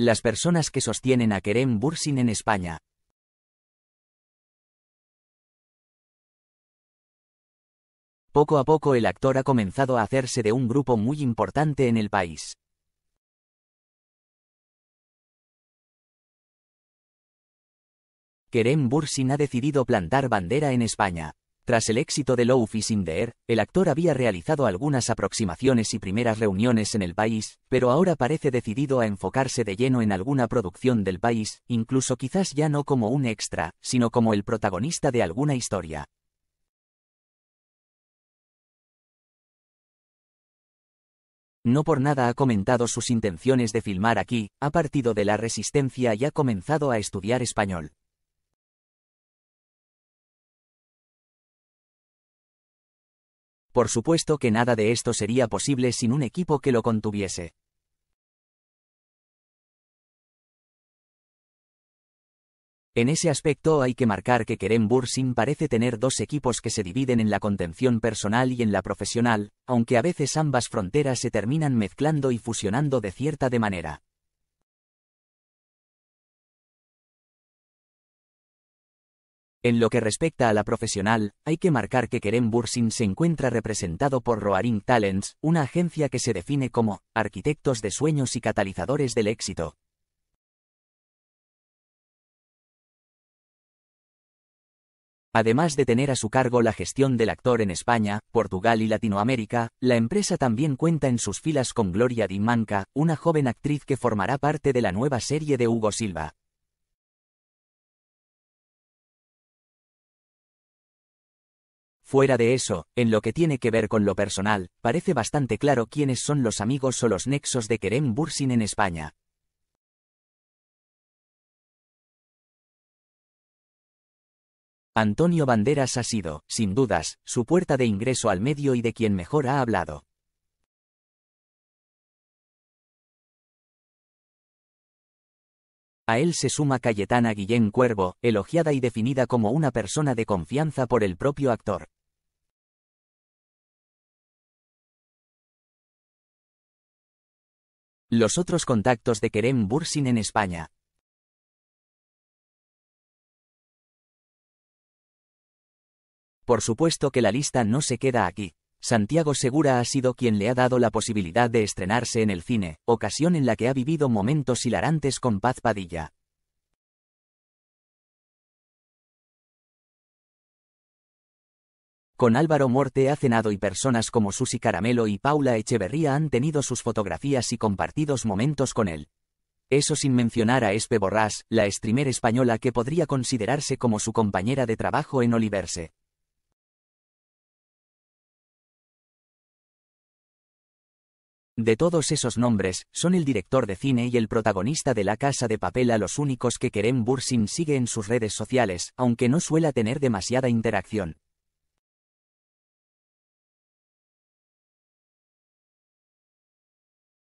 las personas que sostienen a Kerem Bursin en España. Poco a poco el actor ha comenzado a hacerse de un grupo muy importante en el país. Kerem Bursin ha decidido plantar bandera en España. Tras el éxito de Love is in the Air, el actor había realizado algunas aproximaciones y primeras reuniones en el país, pero ahora parece decidido a enfocarse de lleno en alguna producción del país, incluso quizás ya no como un extra, sino como el protagonista de alguna historia. No por nada ha comentado sus intenciones de filmar aquí, ha partido de la resistencia y ha comenzado a estudiar español. Por supuesto que nada de esto sería posible sin un equipo que lo contuviese. En ese aspecto hay que marcar que Kerem Bursin parece tener dos equipos que se dividen en la contención personal y en la profesional, aunque a veces ambas fronteras se terminan mezclando y fusionando de cierta de manera. En lo que respecta a la profesional, hay que marcar que Kerem Bursin se encuentra representado por Roaring Talents, una agencia que se define como arquitectos de sueños y catalizadores del éxito. Además de tener a su cargo la gestión del actor en España, Portugal y Latinoamérica, la empresa también cuenta en sus filas con Gloria Dimanca, una joven actriz que formará parte de la nueva serie de Hugo Silva. Fuera de eso, en lo que tiene que ver con lo personal, parece bastante claro quiénes son los amigos o los nexos de Kerem Bursin en España. Antonio Banderas ha sido, sin dudas, su puerta de ingreso al medio y de quien mejor ha hablado. A él se suma Cayetana Guillén Cuervo, elogiada y definida como una persona de confianza por el propio actor. Los otros contactos de Kerem Bursin en España. Por supuesto que la lista no se queda aquí. Santiago Segura ha sido quien le ha dado la posibilidad de estrenarse en el cine, ocasión en la que ha vivido momentos hilarantes con Paz Padilla. Con Álvaro Morte ha cenado y personas como Susi Caramelo y Paula Echeverría han tenido sus fotografías y compartidos momentos con él. Eso sin mencionar a Espe Borrás, la streamer española que podría considerarse como su compañera de trabajo en Oliverse. De todos esos nombres, son el director de cine y el protagonista de La Casa de Papel a los únicos que Kerem Bursin sigue en sus redes sociales, aunque no suela tener demasiada interacción.